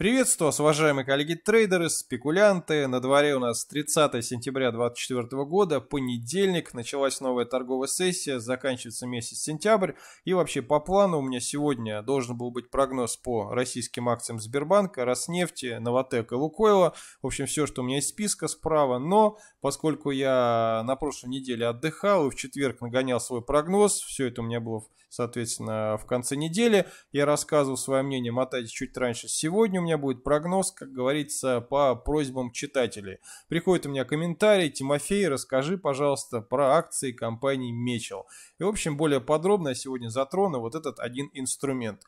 Приветствую вас, уважаемые коллеги-трейдеры, спекулянты. На дворе у нас 30 сентября 2024 года, понедельник, началась новая торговая сессия, заканчивается месяц сентябрь. И вообще по плану у меня сегодня должен был быть прогноз по российским акциям Сбербанка, Роснефти, Новотека и Лукойла. В общем, все, что у меня из списка справа. Но поскольку я на прошлой неделе отдыхал и в четверг нагонял свой прогноз, все это у меня было, соответственно, в конце недели, я рассказывал свое мнение, мотать чуть раньше. Сегодня у меня меня будет прогноз, как говорится, по просьбам читателей. Приходит у меня комментарий, Тимофей, расскажи, пожалуйста, про акции компании Мечел. И, в общем, более подробно я сегодня затрону вот этот один инструмент.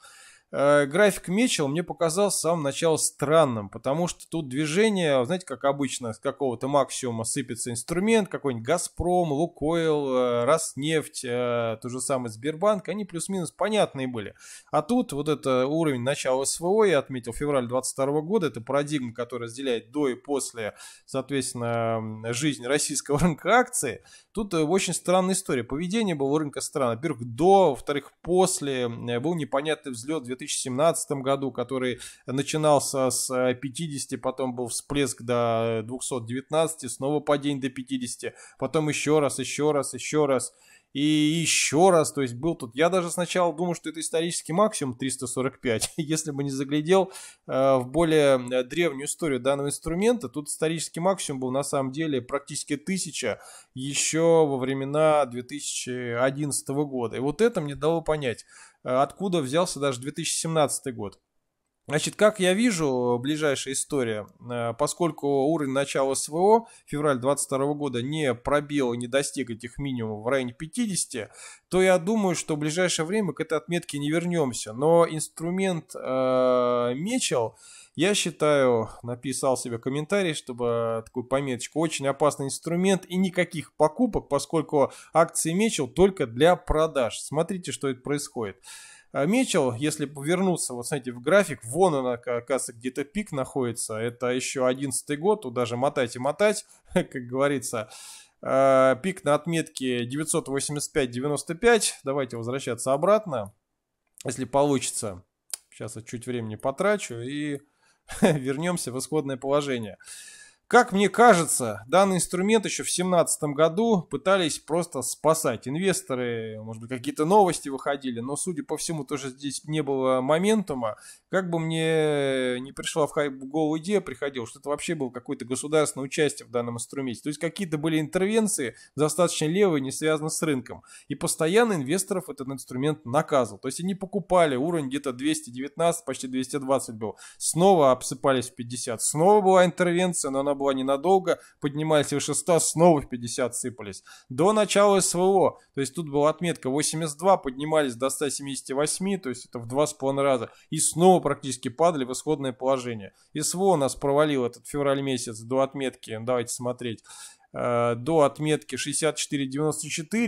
Э, график Мечел мне показался с самого начала странным, потому что тут движение, знаете, как обычно, с какого-то максимума сыпется инструмент, какой-нибудь «Газпром», «Лукойл», э, «Роснефть», э, то же самое «Сбербанк», они плюс-минус понятные были. А тут вот это уровень начала СВО, я отметил, февраль 22 года, это парадигма, которая разделяет до и после, соответственно, жизнь российского рынка акций. Тут очень странная история. Поведение было у рынка стран. Во-первых, до, во-вторых, после. Был непонятный взлет 2000 2017 году, который начинался с 50, э, потом был всплеск до 219, снова падение до 50, потом еще раз, еще раз, еще раз и еще раз, то есть был тут, я даже сначала думал, что это исторический максимум 345, если бы не заглядел э, в более э, древнюю историю данного инструмента, тут исторический максимум был на самом деле практически 1000 еще во времена 2011 года, и вот это мне дало понять, э, откуда взялся даже 2017 год. Значит, как я вижу, э, ближайшая история, э, поскольку уровень начала СВО февраль 2022 года не пробил и не достиг этих минимумов в районе 50, то я думаю, что в ближайшее время к этой отметке не вернемся. Но инструмент э, я считаю, написал себе комментарий, чтобы э, такую пометочку, очень опасный инструмент и никаких покупок, поскольку акции мечел только для продаж. Смотрите, что это происходит. А, Мечел, если повернуться, вот смотрите, в график, вон она, оказывается, где-то пик находится, это еще 11 год, тут даже мотать и мотать, как говорится. А, пик на отметке 985-95, давайте возвращаться обратно, если получится. Сейчас я чуть времени потрачу и вернемся в исходное положение. Как мне кажется, данный инструмент еще в 2017 году пытались просто спасать. Инвесторы, может быть, какие-то новости выходили, но, судя по всему, тоже здесь не было моментума. Как бы мне не пришла в голову идея, приходил, что это вообще было какое-то государственное участие в данном инструменте. То есть какие-то были интервенции, достаточно левые, не связаны с рынком. И постоянно инвесторов этот инструмент наказывал. То есть они покупали, уровень где-то 219, почти 220 был. Снова обсыпались в 50. Снова была интервенция, но она была была ненадолго, поднимались выше 100, снова в 50 сыпались. До начала СВО, то есть тут была отметка 82, поднимались до 178, то есть это в два с половиной раза, и снова практически падали в исходное положение. СВО нас провалил этот февраль месяц до отметки, давайте смотреть. Э, до отметки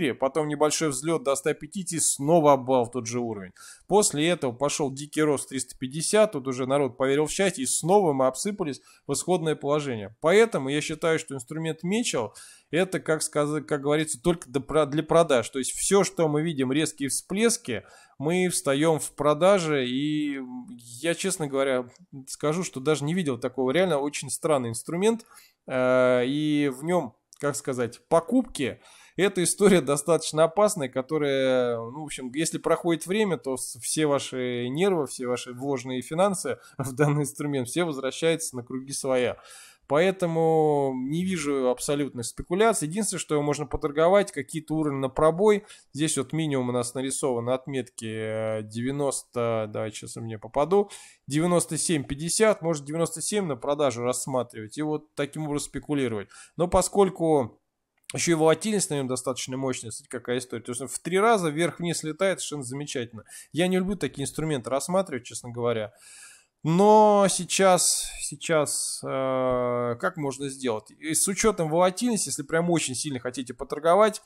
64.94, потом небольшой взлет до 150 и снова обвал в тот же уровень. После этого пошел дикий рост 350, тут уже народ поверил в счастье, и снова мы обсыпались в исходное положение. Поэтому я считаю, что инструмент Митчелл это, как, сказать, как говорится, только для продаж. То есть все, что мы видим, резкие всплески, мы встаем в продаже. И я, честно говоря, скажу, что даже не видел такого. Реально очень странный инструмент. Э, и в нем, как сказать, покупки. Эта история достаточно опасная, которая, ну, в общем, если проходит время, то все ваши нервы, все ваши вложенные финансы в данный инструмент, все возвращаются на круги своя. Поэтому не вижу абсолютных спекуляций. Единственное, что можно поторговать, какие-то уровни на пробой. Здесь вот минимум у нас нарисованы отметки 90, э, Давай, сейчас у меня попаду, 97,50, может 97 на продажу рассматривать и вот таким образом спекулировать. Но поскольку еще и волатильность на нем достаточно мощная, кстати, какая история. То есть он в три раза вверх-вниз летает, совершенно замечательно. Я не люблю такие инструменты рассматривать, честно говоря. Но сейчас, сейчас э, как можно сделать? И с учетом волатильности, если прям очень сильно хотите поторговать,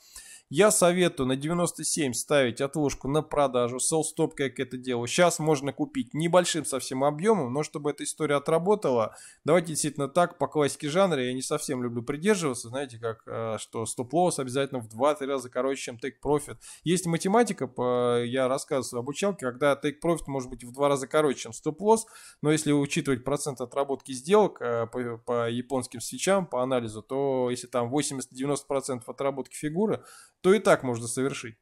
я советую на 97 ставить отложку на продажу, селл-стоп, как это делаю. Сейчас можно купить небольшим совсем объемом, но чтобы эта история отработала, давайте действительно так, по классике жанра, я не совсем люблю придерживаться, знаете, как, э, что стоп-лосс обязательно в 2-3 раза короче, чем take-profit. Есть математика, я рассказываю об учалке, когда take-profit может быть в 2 раза короче, чем стоп-лосс, но если учитывать процент отработки сделок э, по, по японским свечам, по анализу, то если там 80-90% отработки фигуры, то и так можно совершить.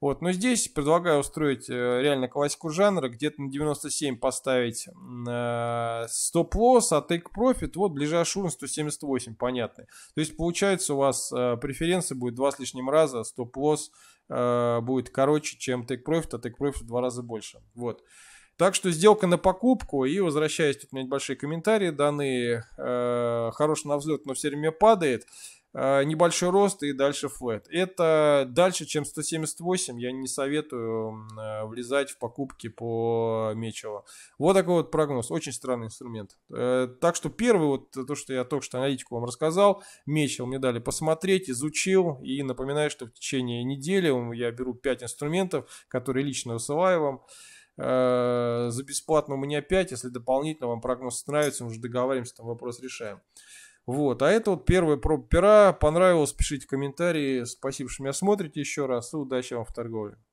Вот, но здесь предлагаю устроить э, реально классику жанра, где-то на 97 поставить э, стоп-лосс, а тейк-профит, вот ближайший уровень 178, понятно, То есть получается у вас э, преференция будет два с лишним раза, а стоп-лосс будет короче, чем тейк-профит, а тейк-профит в два раза больше. Вот. Так что сделка на покупку. И возвращаясь, тут у меня небольшие комментарии данные Э, хорош на взлет, но все время падает. А, небольшой рост и дальше флэт. Это дальше, чем 178, я не советую э, влезать в покупки по мечево. Вот такой вот прогноз. Очень странный инструмент. Э, так что первый, вот то, что я только что аналитику вам рассказал, Мечел мне дали посмотреть, изучил. И напоминаю, что в течение недели я беру 5 инструментов, которые лично высылаю вам э, за бесплатно у меня 5, если дополнительно вам прогноз нравится, мы уже договариваемся, там вопрос решаем. Вот, а это вот первая проб пера. Понравилось, пишите комментарии. Спасибо, что меня смотрите еще раз. И удачи вам в торговле.